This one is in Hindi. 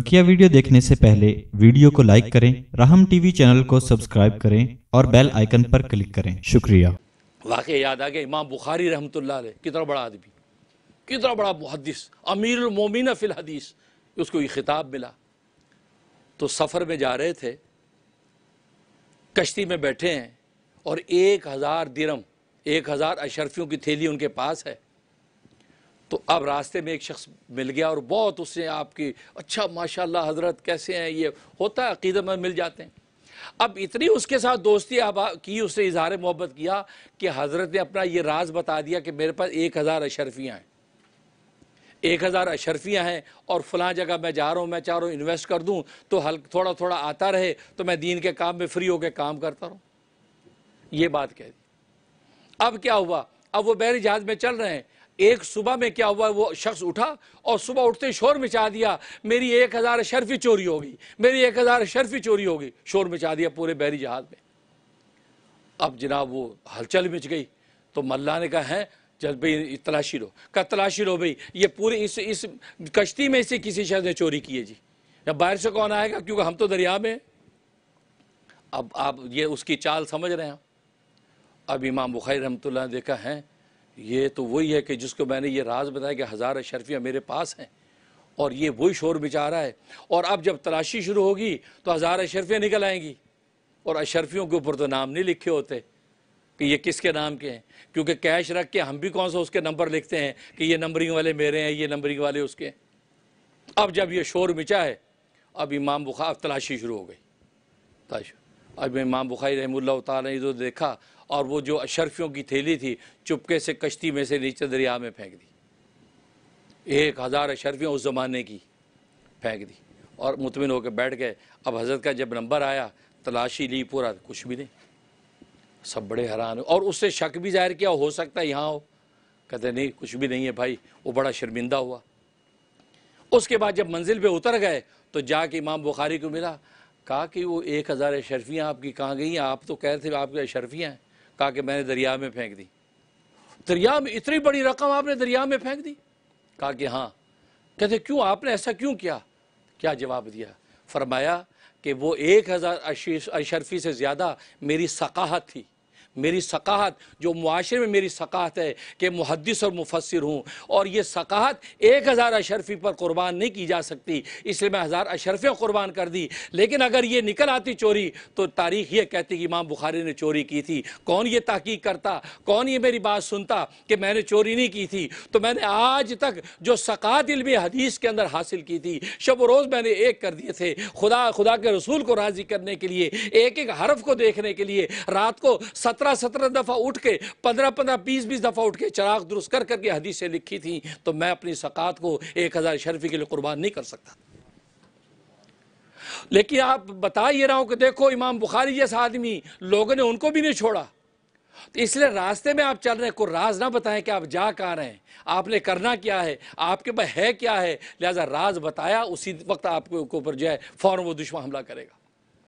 बकिया वीडियो देखने से पहले वीडियो को लाइक करें राहम टीवी चैनल को सब्सक्राइब करें और बेल आइकन पर क्लिक करें शुक्रिया वाकई याद आ गया इमाम बुखारी रहमत कितना बड़ा आदमी कितना बड़ा मुहदस अमीर मोमिन फिल हदीस उसको ये खिताब मिला तो सफ़र में जा रहे थे कश्ती में बैठे हैं और एक हज़ार दिरम एक हज़ार अशरफियों की थैली उनके पास है तो अब रास्ते में एक शख्स मिल गया और बहुत उसने आपकी अच्छा माशाल्लाह हजरत कैसे हैं ये होता है अकीदत में मिल जाते हैं अब इतनी उसके साथ दोस्ती की उसने इजहार मोहब्बत किया कि हजरत ने अपना ये राज बता दिया कि मेरे पास एक हज़ार अशरफियाँ हैं एक हज़ार अशरफियाँ हैं और फलां जगह मैं जा रहा हूँ मैं चाह रहा हूँ इन्वेस्ट कर दूँ तो हल थोड़ा थोड़ा आता रहे तो मैं दीन के काम में फ्री होकर काम करता रहूँ ये बात कह दी अब क्या हुआ अब वो बहरी जहाज़ में चल रहे हैं एक सुबह में क्या हुआ वो शख्स उठा और सुबह उठते शोर मचा दिया मेरी एक हज़ार शर्फी चोरी होगी मेरी एक हज़ार शर्फी चोरी होगी शोर मचा दिया पूरे बहरी जहाज में अब जनाब वो हलचल मिच गई तो मल्ला ने कहा है जब भाई तलाशी लो कहा तलाशी लो भाई ये पूरे इस इस कश्ती में से किसी शख्स ने चोरी की है जी या बाहर से कौन आएगा क्योंकि हम तो दरिया में अब आप ये उसकी चाल समझ रहे हैं अब इमाम बुखारी रमतुल्ला देखा है ये तो वही है कि जिसको मैंने ये राज बताया कि हज़ार अशरफियाँ मेरे पास हैं और ये वही शोर बिचा रहा है और अब जब तलाशी शुरू होगी तो हज़ार अशरफियाँ निकल आएंगी और अशरफियों के ऊपर तो नाम नहीं लिखे होते कि ये किसके नाम के हैं क्योंकि कैश रख के हम भी कौन सा उसके नंबर लिखते हैं कि ये नंबरिंग वाले मेरे हैं ये नंबरिंग वाले उसके हैं अब जब ये शोर मिचा है अब इमाम बुखार तलाशी शुरू हो गई अब इमाम बुखारी रहमल्ला तुम तो देखा और वो जो अशरफियों की थैली थी चुपके से कश्ती में से नीचे दरिया में फेंक दी एक हज़ार अशरफियाँ उस ज़माने की फेंक दी और मुतमिन होकर बैठ गए अब हज़रत का जब नंबर आया तलाशी ली पूरा कुछ भी नहीं सब बड़े हैरान हो और उससे शक भी जाहिर किया हो सकता है यहाँ हो कहते नहीं कुछ भी नहीं है भाई वो बड़ा शर्मिंदा हुआ उसके बाद जब मंजिल पे उतर गए तो जाके इमाम बुखारी को मिला कहा कि वो एक हज़ार शर्फियाँ आपकी कहाँ गई हैं आप तो कह रहे थे आपकी शर्फियाँ हैं कहा कि मैंने दरिया में फेंक दी दरिया में इतनी बड़ी रकम आपने दरिया में फेंक दी कहा कि हाँ कहते क्यों आपने ऐसा क्यों किया क्या जवाब दिया फरमाया कि वो एक हज़ार अशरफी से ज़्यादा मेरी सकाहत थी मेरी सकाहत जो मुआरे में मेरी सकाहत है कि मुहदस और मुफसर हूँ और ये सकाहत एक हज़ार अशरफी पर कुर्बान नहीं की जा सकती इसलिए मैं हज़ार अशरफियाँ कुर्बान कर दी लेकिन अगर ये निकल आती चोरी तो तारीख ये कहती कि इमाम बुखारी ने चोरी की थी कौन ये तहकीक करता कौन ये मेरी बात सुनता कि मैंने चोरी नहीं की थी तो मैंने आज तक जो सकात इलमी हदीस के अंदर हासिल की थी शब रोज़ मैंने एक कर दिए थे खुदा खुदा के रसूल को राज़ी करने के लिए एक एक हरफ को देखने के लिए रात को सत सत्रह सत्रह दफ़ा उठ के पंद्रह पंद्रह बीस बीस दफ़ा उठ के चराग दुरुस्त कर करके हदीसें लिखी थी तो मैं अपनी सकात को एक हज़ार शर्फी के लिए कुर्बान नहीं कर सकता लेकिन आप बता ये रहा हूं कि देखो इमाम बुखारी जैसा आदमी लोगों ने उनको भी नहीं छोड़ा तो इसलिए रास्ते में आप चल रहे हैं को राज ना बताएं कि आप जा कहाँ रहे हैं आपने करना क्या है आपके पास है क्या है लिहाजा राज बताया उसी वक्त आपके ऊपर जो है फ़ौरन वो दुश्मन हमला करेगा